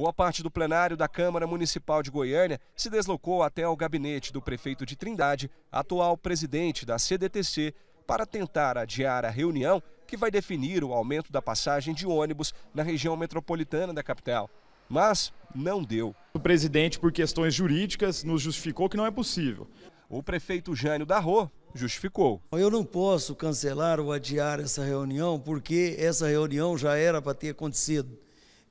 Boa parte do plenário da Câmara Municipal de Goiânia se deslocou até o gabinete do prefeito de Trindade, atual presidente da CDTC, para tentar adiar a reunião que vai definir o aumento da passagem de ônibus na região metropolitana da capital. Mas não deu. O presidente, por questões jurídicas, nos justificou que não é possível. O prefeito Jânio Darro justificou. Eu não posso cancelar ou adiar essa reunião porque essa reunião já era para ter acontecido.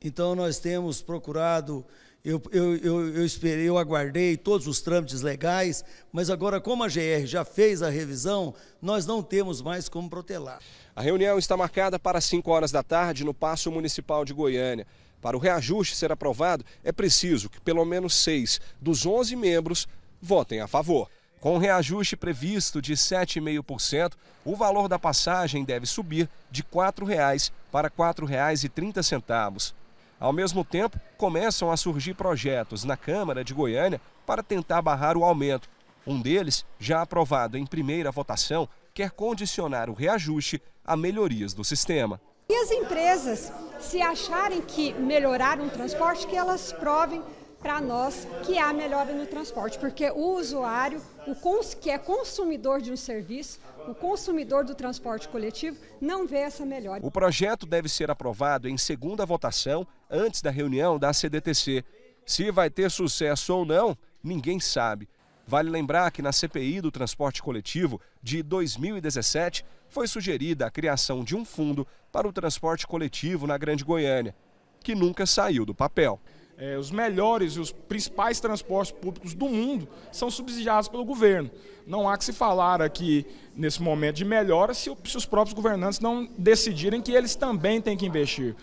Então nós temos procurado, eu, eu, eu, eu, esperei, eu aguardei todos os trâmites legais, mas agora, como a GR já fez a revisão, nós não temos mais como protelar. A reunião está marcada para 5 horas da tarde no Paço Municipal de Goiânia. Para o reajuste ser aprovado, é preciso que pelo menos seis dos 11 membros votem a favor. Com o reajuste previsto de 7,5%, o valor da passagem deve subir de R$ 4,00 para R$ 4,30. Ao mesmo tempo, começam a surgir projetos na Câmara de Goiânia para tentar barrar o aumento. Um deles, já aprovado em primeira votação, quer condicionar o reajuste a melhorias do sistema. E as empresas, se acharem que melhoraram o transporte, que elas provem para nós que há melhora no transporte, porque o usuário, o cons, que é consumidor de um serviço, o consumidor do transporte coletivo, não vê essa melhora. O projeto deve ser aprovado em segunda votação, antes da reunião da CDTC. Se vai ter sucesso ou não, ninguém sabe. Vale lembrar que na CPI do transporte coletivo de 2017 foi sugerida a criação de um fundo para o transporte coletivo na Grande Goiânia, que nunca saiu do papel. É, os melhores e os principais transportes públicos do mundo são subsidiados pelo governo. Não há que se falar aqui, nesse momento de melhora, se, se os próprios governantes não decidirem que eles também têm que investir.